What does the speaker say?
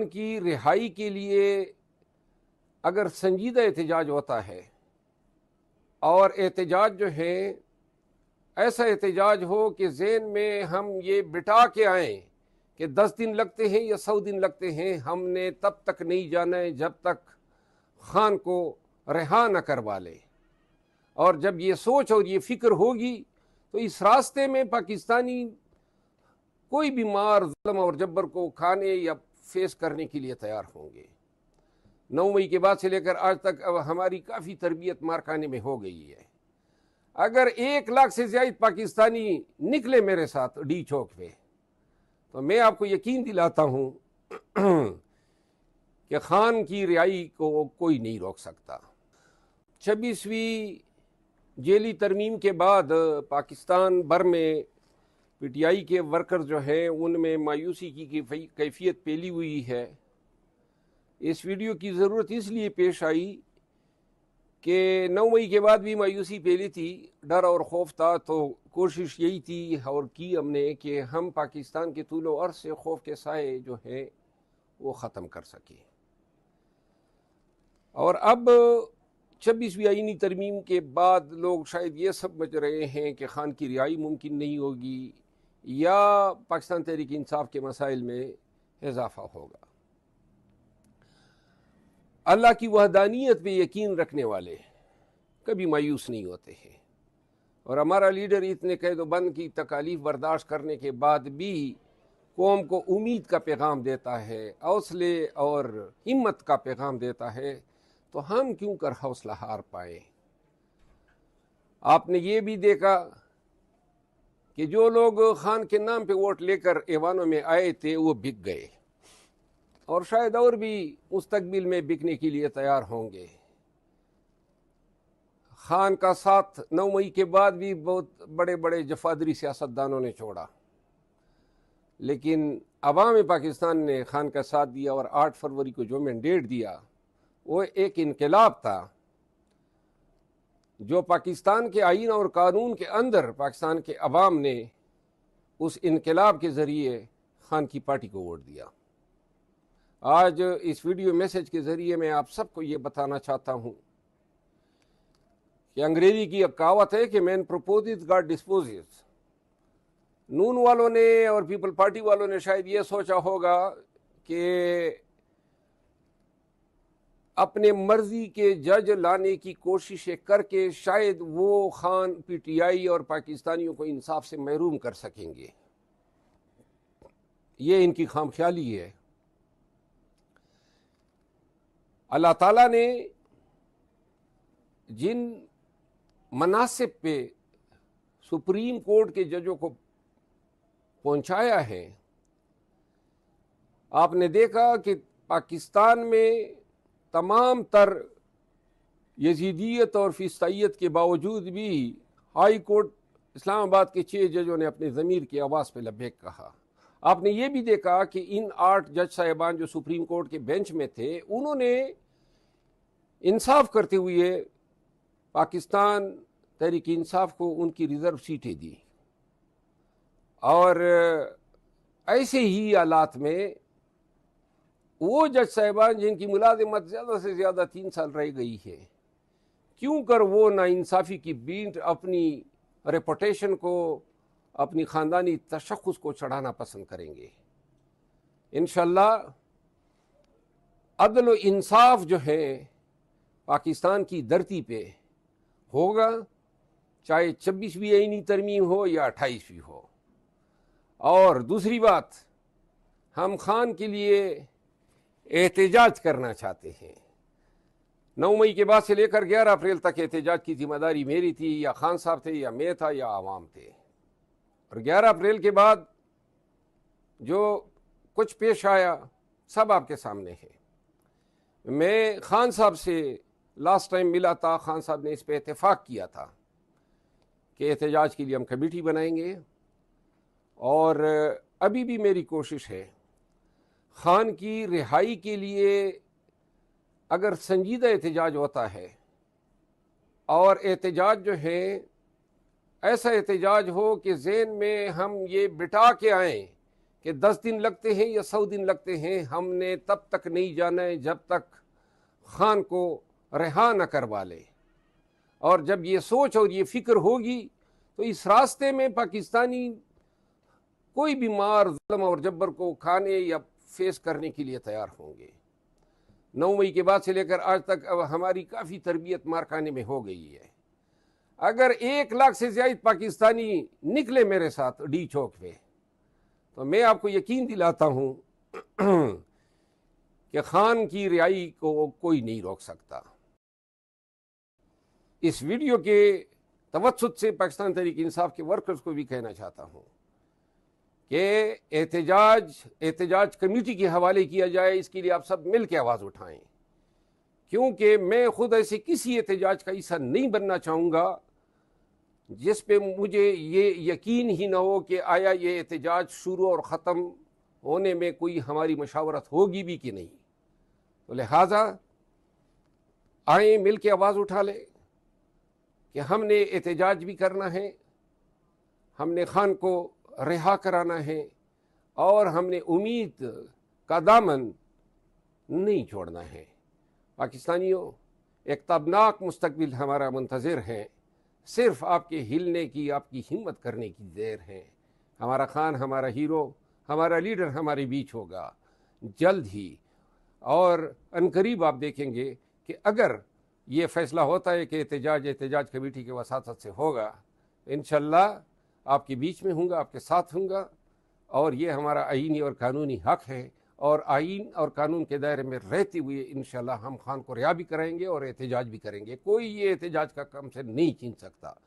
की रिहाई के लिए अगर संजीदा एहतजाज होता है और एहतजाज जो है ऐसा एहतजाज हो कि जेन में हम ये बिटा के आए कि दस दिन लगते हैं या सौ दिन लगते हैं हमने तब तक नहीं जाना है जब तक खान को रिहा न करवा ले और जब ये सोच और ये फिक्र होगी तो इस रास्ते में पाकिस्तानी कोई भी मार जुलम और जब्बर को खाने या फेस करने के लिए तैयार होंगे नौ मई के बाद से लेकर आज तक अब हमारी काफ़ी तरबियत मारखाने में हो गई है अगर एक लाख से ज्यादा पाकिस्तानी निकले मेरे साथ डी चौक पे तो मैं आपको यकीन दिलाता हूँ कि खान की रिहाई को कोई नहीं रोक सकता छब्बीसवीं जेली तरमीम के बाद पाकिस्तान भर में पीटीआई के वर्कर जो हैं उनमें मायूसी की कैफियत पेली हुई है इस वीडियो की ज़रूरत इसलिए पेश आई कि नौ मई के बाद भी मायूसी पेली थी डर और खौफ था तो कोशिश यही थी और की हमने कि हम पाकिस्तान के तूल अर्ज से खौफ के साए जो हैं वो ख़त्म कर सकें और अब छब्बीसवीं आइनी तरमीम के बाद लोग शायद ये समझ रहे हैं कि खान की रिहाई मुमकिन नहीं होगी या पाकिस्तान तहरीक इंसाफ के मसाइल में इजाफा होगा अल्लाह की वहदानियत पे यकीन रखने वाले कभी मायूस नहीं होते हैं और हमारा लीडर इतने कैदोबंद की तकालीफ बर्दाश्त करने के बाद भी कौम को उम्मीद का पैगाम देता है हौसले और हिम्मत का पैगाम देता है तो हम क्यों कर हौसला हार पाए आपने ये भी देखा कि जो लोग खान के नाम पे वोट लेकर ऐवानों में आए थे वो बिक गए और शायद और भी मुस्तबिल में बिकने के लिए तैयार होंगे खान का साथ नौ मई के बाद भी बहुत बड़े बड़े जफादरी सियासतदानों ने छोड़ा लेकिन अवाम पाकिस्तान ने खान का साथ दिया और आठ फरवरी को जो मैंडेट दिया वो एक इनकलाब था जो पाकिस्तान के आइन और कानून के अंदर पाकिस्तान के अवाम ने उस इनकलाब के ज़रिए खान की पार्टी को वोट दिया आज इस वीडियो मैसेज के ज़रिए मैं आप सबको ये बताना चाहता हूँ कि अंग्रेजी की अब कहावत है कि मैन प्रपोज गॉड डिस्पोज नून वालों ने और पीपल पार्टी वालों ने शायद ये सोचा होगा कि अपने मर्जी के जज लाने की कोशिशें करके शायद वो खान पीटीआई और पाकिस्तानियों को इंसाफ से महरूम कर सकेंगे ये इनकी खाम ख्याली है अल्लाह ताला ने जिन मनासिब पे सुप्रीम कोर्ट के जजों को पहुंचाया है आपने देखा कि पाकिस्तान में तमाम तर यजीदियत और फिस्तियत के बावजूद भी हाई कोर्ट इस्लामाबाद के छः जजों ने अपने ज़मीर की आवाज़ पर लबैक कहा आपने ये भी देखा कि इन आठ जज साहिबान जो सुप्रीम कोर्ट के बेंच में थे उन्होंने इंसाफ करते हुए पाकिस्तान तहरीक इंसाफ को उनकी रिज़र्व सीटें दी और ऐसे ही हालात में वो जज साहिबान जिनकी मुलाजमत ज़्यादा से ज़्यादा तीन साल रह गई है क्यों कर वो नाानसाफ़ी की बीट अपनी रेपोटेशन को अपनी ख़ानदानी तशखस को चढ़ाना पसंद करेंगे इन अदल इंसाफ जो है पाकिस्तान की धरती पे होगा चाहे छब्बीसवीं आइनी तरमीम हो या अट्ठाईसवीं हो और दूसरी बात हम खान के लिए एहतजाज करना चाहते हैं नौ मई के बाद से लेकर ग्यारह अप्रैल तक एहतजाज की जिम्मेदारी मेरी थी या खान साहब थे या मैं था या आवाम थे और ग्यारह अप्रैल के बाद जो कुछ पेश आया सब आपके सामने है मैं खान साहब से लास्ट टाइम मिला था खान साहब ने इस पर इतफाक़ किया था कि एहतजाज के लिए हम कमेटी बनाएंगे और अभी भी मेरी कोशिश है खान की रिहाई के लिए अगर संजीदा एहतजाज होता है और एहतजाज जो है ऐसा एहतजाज हो कि जेन में हम ये बिठा के आए कि दस दिन लगते हैं या सौ दिन लगते हैं हमने तब तक नहीं जाना है जब तक खान को रिहा न करवा ले और जब ये सोच और ये फिक्र होगी तो इस रास्ते में पाकिस्तानी कोई भी मार और जब्बर को खाने या फेस करने के लिए तैयार होंगे नौ मई के बाद से लेकर आज तक अब हमारी काफ़ी तरबियत मारखाने में हो गई है अगर एक लाख से ज्यादा पाकिस्तानी निकले मेरे साथ डी चौक पे तो मैं आपको यकीन दिलाता हूँ कि खान की रिहाई को कोई नहीं रोक सकता इस वीडियो के तवसत से पाकिस्तान तरीके इंसाफ के वर्कर्स को भी कहना चाहता हूँ कि एहतजाज एहतजाज कम्यूनिटी के हवाले किया जाए इसके लिए आप सब मिल के आवाज़ उठाएं क्योंकि मैं ख़ुद ऐसे किसी एहतजाज का हिस्सा नहीं बनना चाहूँगा जिस पे मुझे ये यकीन ही ना हो कि आया ये एहतजाज शुरू और ख़त्म होने में कोई हमारी मशावरत होगी भी कि नहीं तो लिहाजा आए मिल के आवाज़ उठा ले कि हमने एहतजाज भी करना है हमने खान को रिहा कराना है और हमने उम्मीद का दामन नहीं छोड़ना है पाकिस्तानियों एक तबनाक मुस्तबिल हमारा मंतज़र है सिर्फ आपके हिलने की आपकी हिम्मत करने की देर है हमारा खान हमारा हीरो हमारा लीडर हमारे बीच होगा जल्द ही और अनकरीब आप देखेंगे कि अगर ये फैसला होता है कि एहतजाज एहतजाज कमेटी के वसात से होगा इन आपके बीच में होंगे आपके साथ हूँ और ये हमारा आइनी और कानूनी हक़ है और आइन और कानून के दायरे में रहते हुए इन हम खान को रिहा भी करेंगे और एहतजाज भी करेंगे कोई ये एहतजाज का कम से नहीं छीन सकता